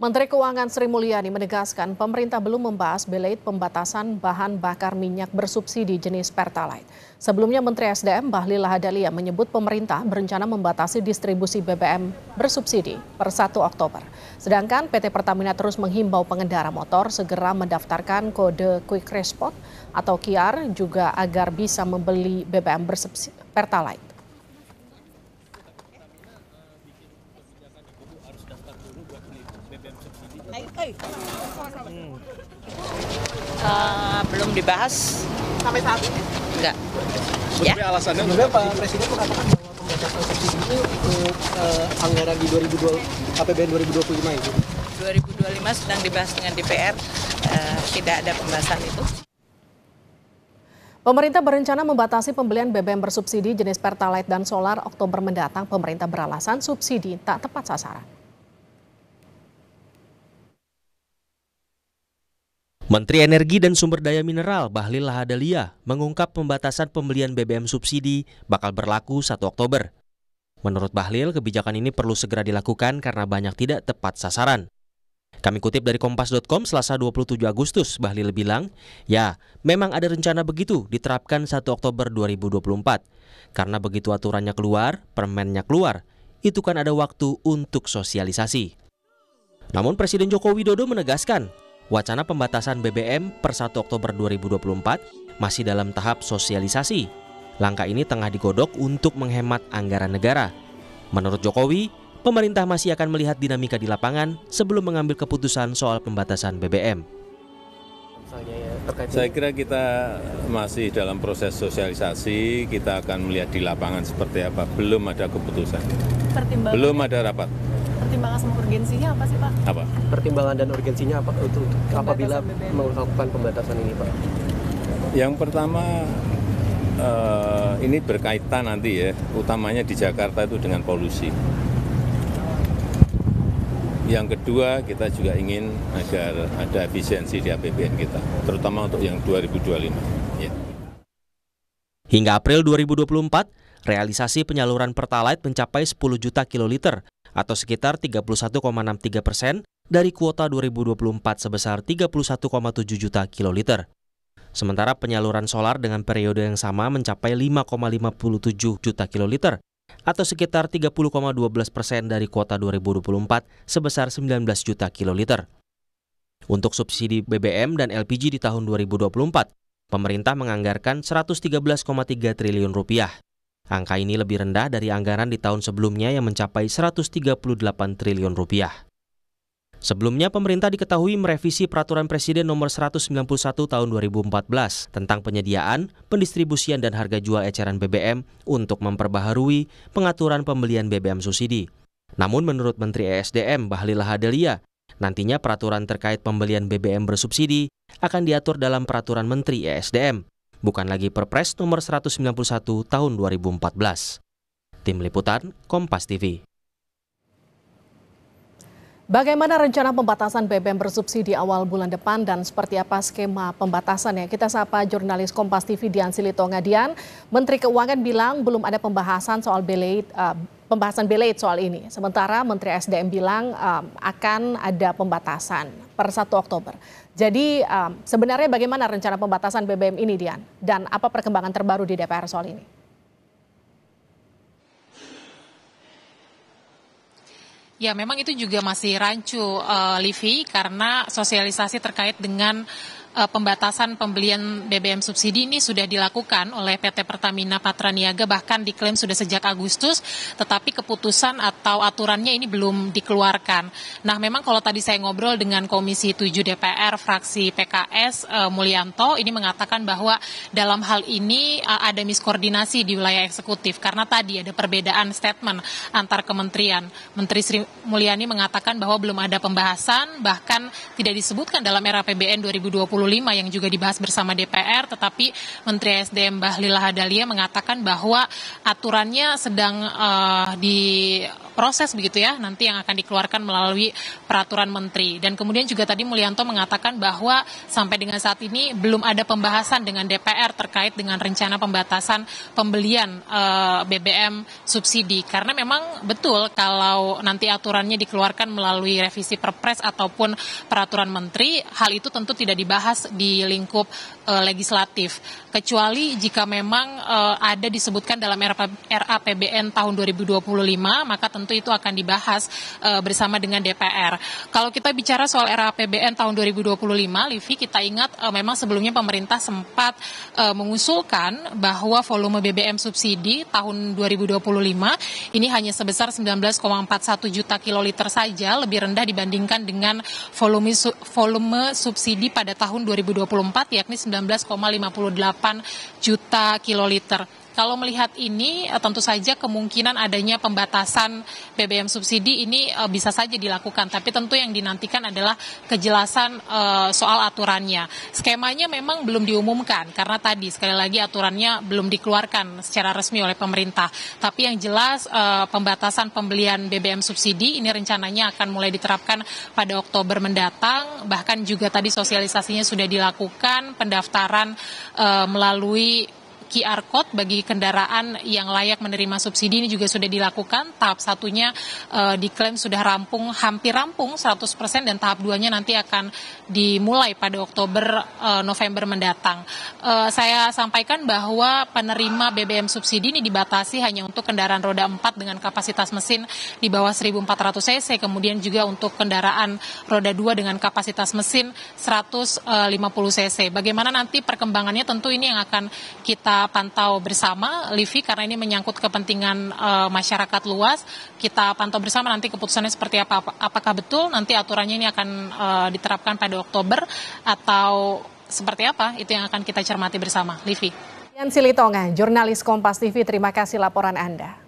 Menteri Keuangan Sri Mulyani menegaskan pemerintah belum membahas belait pembatasan bahan bakar minyak bersubsidi jenis Pertalite. Sebelumnya Menteri SDM Bahlil Lahadalia menyebut pemerintah berencana membatasi distribusi BBM bersubsidi per 1 Oktober. Sedangkan PT Pertamina terus menghimbau pengendara motor segera mendaftarkan kode Quick Response atau QR juga agar bisa membeli BBM bersubsidi Pertalite. BBM subsidi? Hmm. Uh, eh, belum dibahas sampai saat ini. Enggak. Ya. alasannya juga Pak Presiden mengatakan pembatasan subsidi untuk eh, anggaran di 2020 APBN 2025 itu. 2025 sedang dibahas dengan DPR. Eh, tidak ada pembahasan itu. Pemerintah berencana membatasi pembelian BBM bersubsidi jenis Pertalite dan solar Oktober mendatang. Pemerintah beralasan subsidi tak tepat sasaran. Menteri Energi dan Sumber Daya Mineral Bahlil Lahadalia mengungkap pembatasan pembelian BBM subsidi bakal berlaku 1 Oktober. Menurut Bahlil, kebijakan ini perlu segera dilakukan karena banyak tidak tepat sasaran. Kami kutip dari Kompas.com selasa 27 Agustus, Bahlil bilang, ya memang ada rencana begitu diterapkan 1 Oktober 2024. Karena begitu aturannya keluar, permennya keluar, itu kan ada waktu untuk sosialisasi. Namun Presiden Joko Widodo menegaskan, wacana pembatasan BBM per 1 Oktober 2024 masih dalam tahap sosialisasi. Langkah ini tengah digodok untuk menghemat anggaran negara. Menurut Jokowi, pemerintah masih akan melihat dinamika di lapangan sebelum mengambil keputusan soal pembatasan BBM. Ya, Saya kira kita masih dalam proses sosialisasi, kita akan melihat di lapangan seperti apa. Belum ada keputusan. Belum ada rapat pertimbangan sama urgensinya apa sih Pak? Apa? Pertimbangan dan urgensinya apa itu apabila BBM. melakukan pembatasan ini Pak? Yang pertama eh, ini berkaitan nanti ya, utamanya di Jakarta itu dengan polusi. Yang kedua kita juga ingin agar ada efisiensi di APBN kita, terutama untuk yang 2025. Ya. Hingga April 2024, realisasi penyaluran Pertalite mencapai 10 juta kiloliter atau sekitar 31,63 persen dari kuota 2024 sebesar 31,7 juta kiloliter. Sementara penyaluran solar dengan periode yang sama mencapai 5,57 juta kiloliter atau sekitar 30,12 persen dari kuota 2024 sebesar 19 juta kiloliter. Untuk subsidi BBM dan LPG di tahun 2024, pemerintah menganggarkan 113,3 triliun rupiah. Angka ini lebih rendah dari anggaran di tahun sebelumnya yang mencapai 138 triliun rupiah. Sebelumnya pemerintah diketahui merevisi peraturan presiden nomor 191 tahun 2014 tentang penyediaan, pendistribusian dan harga jual eceran BBM untuk memperbaharui pengaturan pembelian BBM subsidi. Namun menurut Menteri ESDM Bahlil Lahadalia, nantinya peraturan terkait pembelian BBM bersubsidi akan diatur dalam peraturan Menteri ESDM bukan lagi Perpres nomor 191 tahun 2014. Tim Liputan, Kompas TV. Bagaimana rencana pembatasan BBM bersubsidi awal bulan depan dan seperti apa skema pembatasannya? Kita sapa jurnalis Kompas TV Dian Silitonga Dian. Menteri Keuangan bilang belum ada pembahasan soal belate uh, eh, pembahasan belait soal ini. Sementara Menteri SDM bilang um, akan ada pembatasan per 1 Oktober. Jadi um, sebenarnya bagaimana rencana pembatasan BBM ini Dian? Dan apa perkembangan terbaru di DPR soal ini? Ya, memang itu juga masih rancu, uh, Livi, karena sosialisasi terkait dengan uh, pembatasan pembelian BBM subsidi ini sudah dilakukan oleh PT Pertamina Patraniaga bahkan diklaim sudah sejak Agustus tetapi keputusan atau aturannya ini belum dikeluarkan. Nah, memang kalau tadi saya ngobrol dengan Komisi 7 DPR fraksi PKS uh, eh, Mulyanto ini mengatakan bahwa dalam hal ini uh, ada miskoordinasi di wilayah eksekutif karena tadi ada perbedaan statement antar kementerian. Menteri Sri Mulyani mengatakan bahwa belum ada pembahasan bahkan tidak disebutkan dalam era RAPBN 2020 yang juga dibahas bersama DPR tetapi Menteri SDM Bahlil Lahadalia mengatakan bahwa aturannya sedang uh, di proses begitu ya nanti yang akan dikeluarkan melalui peraturan menteri. Dan kemudian juga tadi Mulyanto mengatakan bahwa sampai dengan saat ini belum ada pembahasan dengan DPR terkait dengan rencana pembatasan pembelian e, eh, BBM subsidi karena memang betul kalau nanti aturannya dikeluarkan melalui revisi Perpres ataupun peraturan menteri hal itu tentu tidak dibahas di lingkup e, legislatif kecuali jika memang e, ada disebutkan dalam RAPBN tahun 2025 maka tentu tentu itu akan dibahas uh, bersama dengan DPR. Kalau kita bicara soal era APBN tahun 2025, Livi, kita ingat uh, memang sebelumnya pemerintah sempat uh, mengusulkan bahwa volume BBM subsidi tahun 2025 ini hanya sebesar 19,41 juta kiloliter saja, lebih rendah dibandingkan dengan volume volume subsidi pada tahun 2024 yakni 19,58 juta kiloliter. Kalau melihat ini eh, tentu saja kemungkinan adanya pembatasan BBM subsidi ini eh, bisa saja dilakukan tapi tentu yang dinantikan adalah kejelasan eh, soal aturannya. Skemanya memang belum diumumkan karena tadi sekali lagi aturannya belum dikeluarkan secara resmi oleh pemerintah. Tapi yang jelas pembatasan pembelian BBM subsidi ini rencananya akan mulai diterapkan pada Oktober mendatang bahkan juga tadi sosialisasinya sudah dilakukan pendaftaran melalui QR code bagi kendaraan yang layak menerima subsidi ini juga sudah dilakukan. Tahap satunya uh, diklaim sudah rampung, hampir rampung 100% dan tahap duanya nanti akan dimulai pada Oktober uh, November mendatang. Uh, saya sampaikan bahwa penerima BBM subsidi ini dibatasi hanya untuk kendaraan roda 4 dengan kapasitas mesin di bawah 1400 cc, kemudian juga untuk kendaraan roda 2 dengan kapasitas mesin 150 cc. Bagaimana nanti perkembangannya tentu ini yang akan kita pantau bersama, Livi, karena ini menyangkut kepentingan e, masyarakat luas. Kita pantau bersama nanti keputusannya seperti apa. Apakah betul nanti aturannya ini akan e, diterapkan pada Oktober atau seperti apa? Itu yang akan kita cermati bersama. Livi. Yan Silitonga, jurnalis Kompas TV, terima kasih laporan Anda.